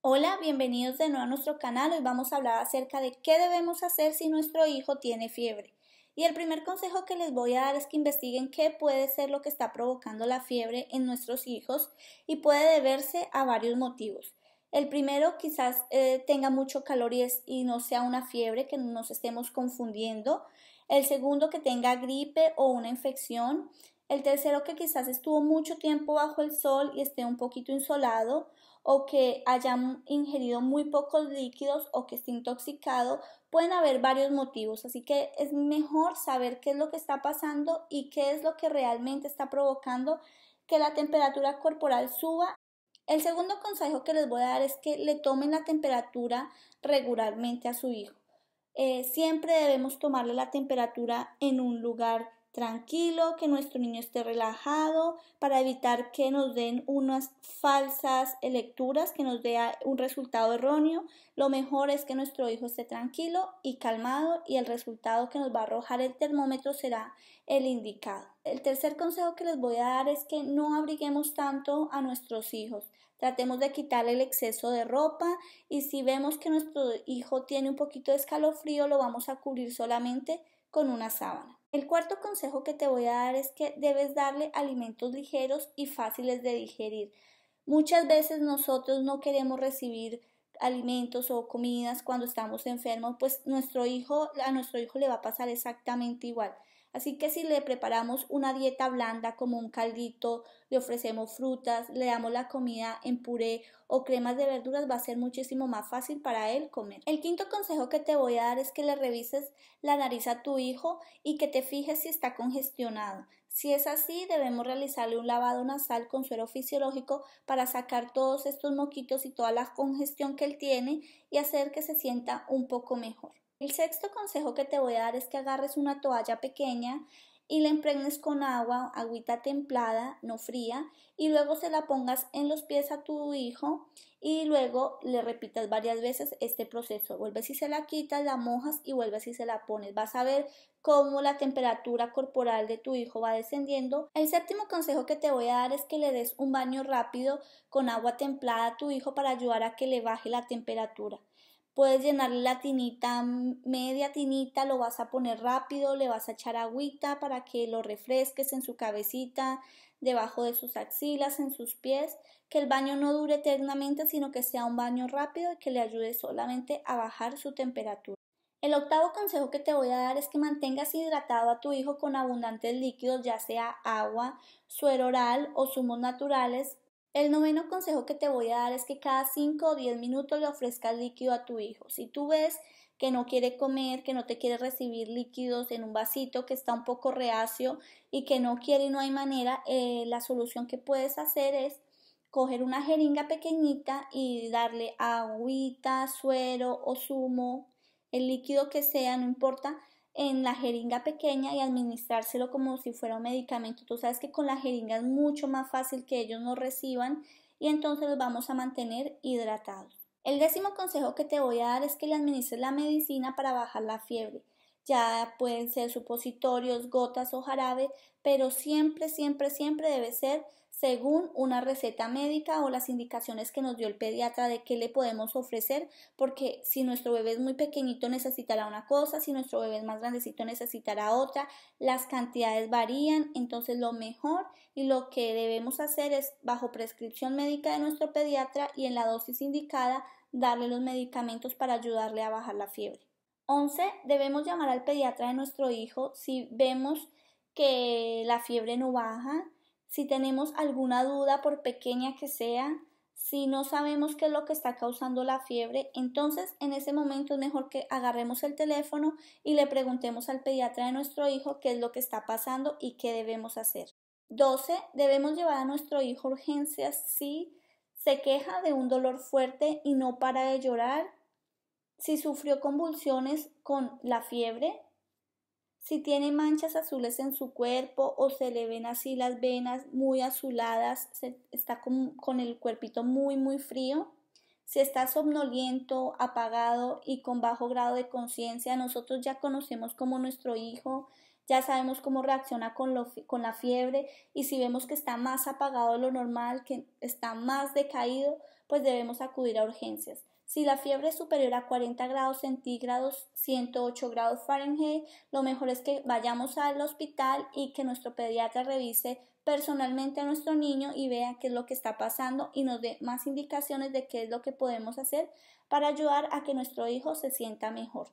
Hola, bienvenidos de nuevo a nuestro canal. Hoy vamos a hablar acerca de qué debemos hacer si nuestro hijo tiene fiebre. Y el primer consejo que les voy a dar es que investiguen qué puede ser lo que está provocando la fiebre en nuestros hijos y puede deberse a varios motivos. El primero quizás eh, tenga mucho calor y, y no sea una fiebre, que nos estemos confundiendo. El segundo que tenga gripe o una infección. El tercero que quizás estuvo mucho tiempo bajo el sol y esté un poquito insolado o que haya ingerido muy pocos líquidos o que esté intoxicado, pueden haber varios motivos, así que es mejor saber qué es lo que está pasando y qué es lo que realmente está provocando que la temperatura corporal suba. El segundo consejo que les voy a dar es que le tomen la temperatura regularmente a su hijo. Eh, siempre debemos tomarle la temperatura en un lugar tranquilo, que nuestro niño esté relajado, para evitar que nos den unas falsas lecturas, que nos dé un resultado erróneo. Lo mejor es que nuestro hijo esté tranquilo y calmado y el resultado que nos va a arrojar el termómetro será el indicado. El tercer consejo que les voy a dar es que no abriguemos tanto a nuestros hijos. Tratemos de quitarle el exceso de ropa y si vemos que nuestro hijo tiene un poquito de escalofrío, lo vamos a cubrir solamente con una sábana. El cuarto consejo que te voy a dar es que debes darle alimentos ligeros y fáciles de digerir. Muchas veces nosotros no queremos recibir alimentos o comidas cuando estamos enfermos, pues nuestro hijo, a nuestro hijo le va a pasar exactamente igual. Así que si le preparamos una dieta blanda como un caldito, le ofrecemos frutas, le damos la comida en puré o cremas de verduras, va a ser muchísimo más fácil para él comer. El quinto consejo que te voy a dar es que le revises la nariz a tu hijo y que te fijes si está congestionado. Si es así, debemos realizarle un lavado nasal con suero fisiológico para sacar todos estos moquitos y toda la congestión que él tiene y hacer que se sienta un poco mejor. El sexto consejo que te voy a dar es que agarres una toalla pequeña y la impregnes con agua, agüita templada, no fría, y luego se la pongas en los pies a tu hijo y luego le repitas varias veces este proceso. Vuelves y se la quitas, la mojas y vuelves y se la pones. Vas a ver cómo la temperatura corporal de tu hijo va descendiendo. El séptimo consejo que te voy a dar es que le des un baño rápido con agua templada a tu hijo para ayudar a que le baje la temperatura puedes llenarle la tinita, media tinita, lo vas a poner rápido, le vas a echar agüita para que lo refresques en su cabecita, debajo de sus axilas, en sus pies, que el baño no dure eternamente, sino que sea un baño rápido y que le ayude solamente a bajar su temperatura. El octavo consejo que te voy a dar es que mantengas hidratado a tu hijo con abundantes líquidos, ya sea agua, suero oral o zumos naturales, el noveno consejo que te voy a dar es que cada 5 o 10 minutos le ofrezcas líquido a tu hijo. Si tú ves que no quiere comer, que no te quiere recibir líquidos en un vasito, que está un poco reacio y que no quiere y no hay manera, eh, la solución que puedes hacer es coger una jeringa pequeñita y darle agüita, suero o zumo, el líquido que sea, no importa, en la jeringa pequeña y administrárselo como si fuera un medicamento. Tú sabes que con la jeringa es mucho más fácil que ellos nos reciban y entonces los vamos a mantener hidratados. El décimo consejo que te voy a dar es que le administres la medicina para bajar la fiebre. Ya pueden ser supositorios, gotas o jarabe, pero siempre, siempre, siempre debe ser según una receta médica o las indicaciones que nos dio el pediatra de qué le podemos ofrecer, porque si nuestro bebé es muy pequeñito necesitará una cosa, si nuestro bebé es más grandecito necesitará otra, las cantidades varían, entonces lo mejor y lo que debemos hacer es bajo prescripción médica de nuestro pediatra y en la dosis indicada darle los medicamentos para ayudarle a bajar la fiebre. 11. Debemos llamar al pediatra de nuestro hijo si vemos que la fiebre no baja, si tenemos alguna duda, por pequeña que sea, si no sabemos qué es lo que está causando la fiebre, entonces en ese momento es mejor que agarremos el teléfono y le preguntemos al pediatra de nuestro hijo qué es lo que está pasando y qué debemos hacer. 12. Debemos llevar a nuestro hijo a urgencias si se queja de un dolor fuerte y no para de llorar, si sufrió convulsiones con la fiebre, si tiene manchas azules en su cuerpo o se le ven así las venas muy azuladas, está con, el cuerpito muy, muy frío, si está somnoliento, apagado y con bajo grado de conciencia, nosotros ya conocemos como nuestro hijo, ya sabemos cómo reacciona con, con, la fiebre y si vemos que está más apagado de lo normal, que está más decaído, pues debemos acudir a urgencias. Si la fiebre es superior a 40 grados centígrados, 108 grados Fahrenheit, lo mejor es que vayamos al hospital y que nuestro pediatra revise personalmente a nuestro niño y vea qué es lo que está pasando y nos dé más indicaciones de qué es lo que podemos hacer para ayudar a que nuestro hijo se sienta mejor.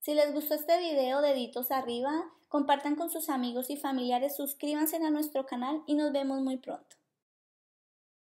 Si les gustó este video, deditos arriba, compartan con sus amigos y familiares, suscríbanse a nuestro canal y nos vemos muy pronto.